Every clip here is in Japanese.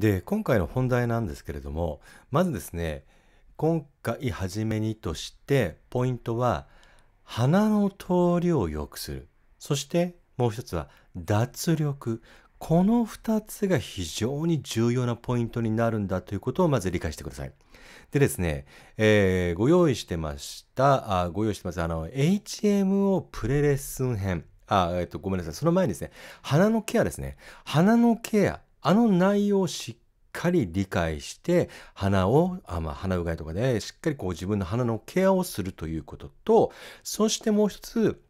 で、今回の本題なんですけれども、まずですね、今回初めにとして、ポイントは、鼻の通りを良くする。そしてもう一つは脱力。この2つが非常に重要なポイントになるんだということをまず理解してください。でですね、えー、ご用意してました、あご用意してます、あの、HMO プレレッスン編。あ、えっと、ごめんなさい。その前にですね、鼻のケアですね。鼻のケア。あの内容をしっかり理解して鼻をあ、まあ、鼻うがいとかでしっかりこう自分の鼻のケアをするということとそしてもう一つ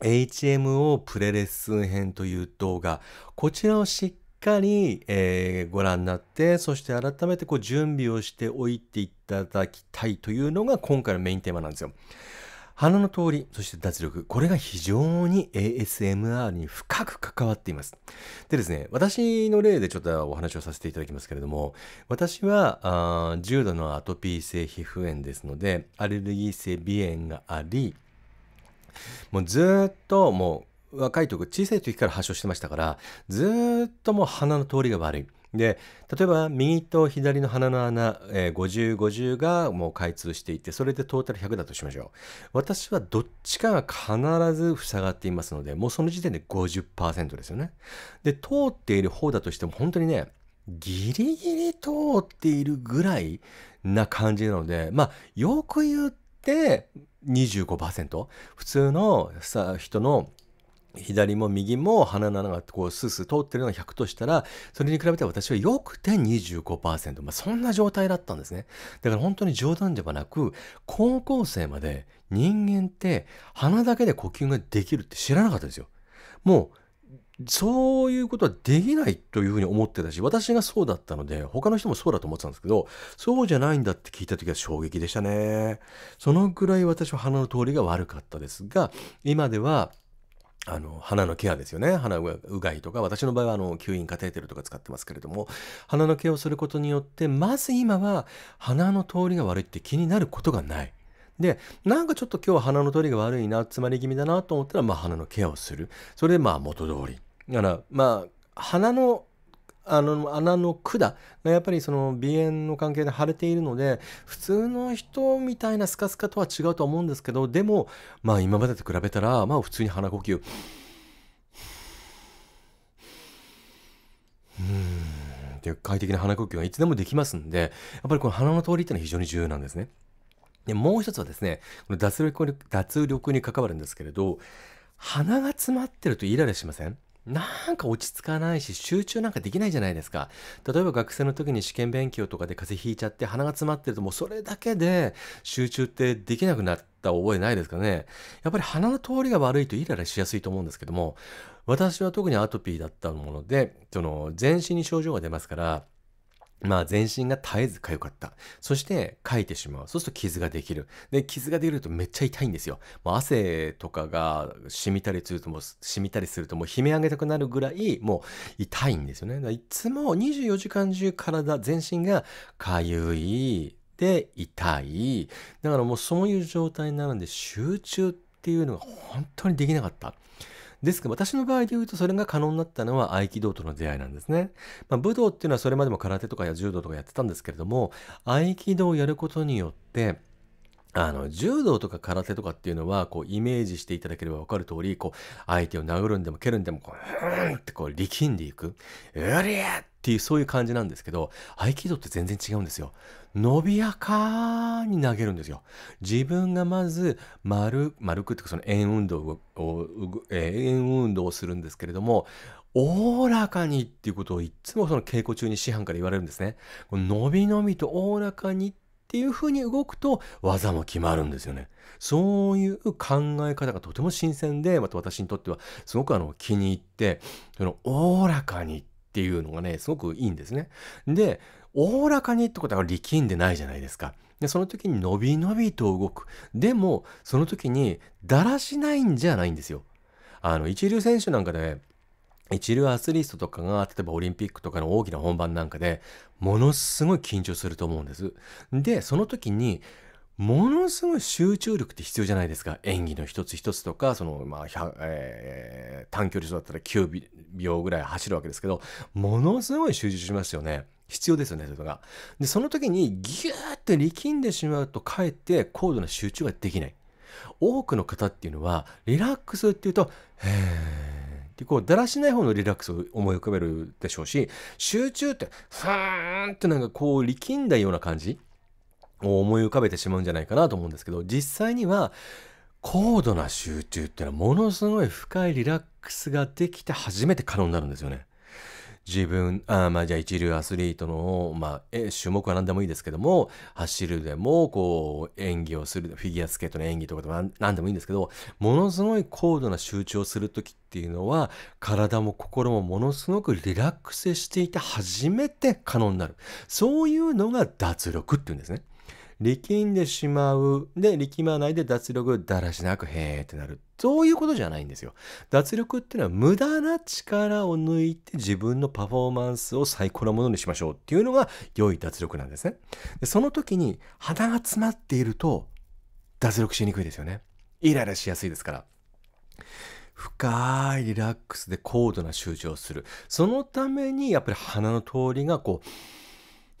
HMO プレレッスン編という動画こちらをしっかりしっかり、えー、ご覧になってそして改めてこう準備をしておいていただきたいというのが今回のメインテーマなんですよ。鼻の通り、そして脱力、これが非常に ASMR に深く関わっています。でですね、私の例でちょっとお話をさせていただきますけれども、私はあ重度のアトピー性皮膚炎ですので、アレルギー性鼻炎があり、もうずっともう若い時、小さい時から発症してましたから、ずっともう鼻の通りが悪い。で例えば右と左の鼻の穴、えー、50、50がもう開通していてそれでトータル100だとしましょう私はどっちかが必ず塞がっていますのでもうその時点で50%ですよねで通っている方だとしても本当にねギリギリ通っているぐらいな感じなのでまあよく言って25%普通のさ人の左も右も鼻の穴がこうスースー通ってるのが100としたら、それに比べて私はよくて25%。まあ、そんな状態だったんですね。だから本当に冗談ではなく、高校生まで人間って鼻だけで呼吸ができるって知らなかったですよ。もう、そういうことはできないというふうに思ってたし、私がそうだったので、他の人もそうだと思ってたんですけど、そうじゃないんだって聞いた時は衝撃でしたね。そのぐらい私は鼻の通りが悪かったですが、今では、あの、鼻のケアですよね。鼻うがいとか、私の場合はあの、吸引カテーテルとか使ってますけれども、鼻のケアをすることによって、まず今は鼻の通りが悪いって気になることがない。で、なんかちょっと今日は鼻の通りが悪いな、詰まり気味だなと思ったら、まあ鼻のケアをする。それでまあ元通り。だから、まあ、鼻のあの穴の管がやっぱりその鼻炎の関係で腫れているので普通の人みたいなスカスカとは違うと思うんですけどでもまあ今までと比べたらまあ普通に鼻呼吸うんって快適な鼻呼吸がいつでもできますんでやっぱりこの鼻の通りっていうのは非常に重要なんですね。でもう一つはですねこの脱力脱力に関わるんですけれど鼻が詰まってるとイライラしませんなんか落ち着かないし集中なんかできないじゃないですか。例えば学生の時に試験勉強とかで風邪ひいちゃって鼻が詰まってるともうそれだけで集中ってできなくなった覚えないですかね。やっぱり鼻の通りが悪いとイライラしやすいと思うんですけども私は特にアトピーだったものでその全身に症状が出ますからまあ全身が絶えず痒かった。そしてかいてしまう。そうすると傷ができる。で、傷ができるとめっちゃ痛いんですよ。もう汗とかが染みたりするともう、染みたりするともう悲鳴上げたくなるぐらいもう痛いんですよね。いつも24時間中体、全身が痒い。で、痛い。だからもうそういう状態になるんで集中っていうのが本当にできなかった。ですが、私の場合で言うと、それが可能になったのは合気道との出会いなんですね。まあ、武道っていうのはそれまでも空手とかや柔道とかやってたんですけれども、合気道をやることによって、あの、柔道とか空手とかっていうのは、こう、イメージしていただければわかる通り、こう、相手を殴るんでも蹴るんでも、こう、ふーんってこう、力んでいく。うりゃっっていうそういう感じなんですけど、合気道って全然違うんですよ。伸びやかに投げるんですよ。自分がまず丸、丸くっていうかその円運動を、円運動をするんですけれども、おおらかにっていうことをいつもその稽古中に師範から言われるんですね。伸び伸びとおおらかにっていう風に動くと技も決まるんですよね。そういう考え方がとても新鮮で、また私にとってはすごくあの気に入って、そのおおらかにってっていうのがね、すごくいいんですね。で、おおらかにってことは力んでないじゃないですか。で、その時に伸び伸びと動く。でも、その時にだらしないんじゃないんですよ。あの、一流選手なんかで、一流アスリートとかが、例えばオリンピックとかの大きな本番なんかで、ものすごい緊張すると思うんです。で、その時に、ものすごい集中力って必要じゃないですか。演技の一つ一つとか、その、まあ、えー、短距離走だったら9秒、秒ぐらい走るわけですけど、ものすごい集中しますよね。必要ですよね、それが。で、その時にギューって力んでしまうと、かえって高度な集中ができない。多くの方っていうのは、リラックスっていうと、へーってこう、だらしない方のリラックスを思い浮かべるでしょうし、集中って、ふーんってなんかこう、力んだような感じを思い浮かべてしまうんじゃないかなと思うんですけど、実際には、高度な集中っていうのはものすごい深いリラックスができて初めて可能になるんですよね。自分、あまあじゃあ一流アスリートの、まあ、え、種目は何でもいいですけども、走るでも、こう、演技をする、フィギュアスケートの演技とかでも何でもいいんですけど、ものすごい高度な集中をする時っていうのは、体も心もものすごくリラックスしていて初めて可能になる。そういうのが脱力っていうんですね。力んでしまう。で、力まないで脱力、だらしなく、へーってなる。そういうことじゃないんですよ。脱力っていうのは無駄な力を抜いて自分のパフォーマンスを最高なものにしましょうっていうのが良い脱力なんですね。でその時に鼻が詰まっていると脱力しにくいですよね。イライラしやすいですから。深いリラックスで高度な集中をする。そのためにやっぱり鼻の通りがこう、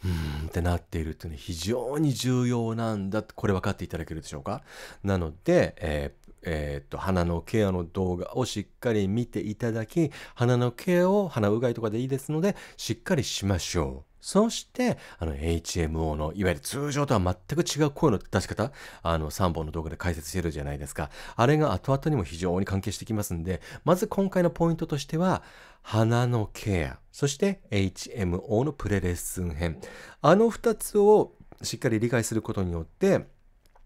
うんってなっているっていうのは非常に重要なんだこれ分かっていただけるでしょうかなので、えーえー、っと鼻のケアの動画をしっかり見ていただき鼻のケアを鼻うがいとかでいいですのでしっかりしましょう。そして、あの、HMO の、いわゆる通常とは全く違う声の出し方、あの、3本の動画で解説してるじゃないですか。あれが後々にも非常に関係してきますんで、まず今回のポイントとしては、鼻のケア、そして HMO のプレレッスン編。あの2つをしっかり理解することによって、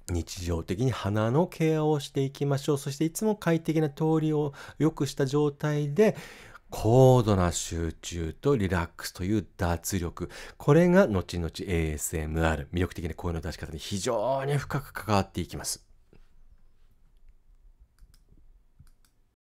日常的に鼻のケアをしていきましょう。そしていつも快適な通りを良くした状態で、高度な集中とリラックスという脱力。これが後々 ASMR、魅力的な声の出し方に非常に深く関わっていきます。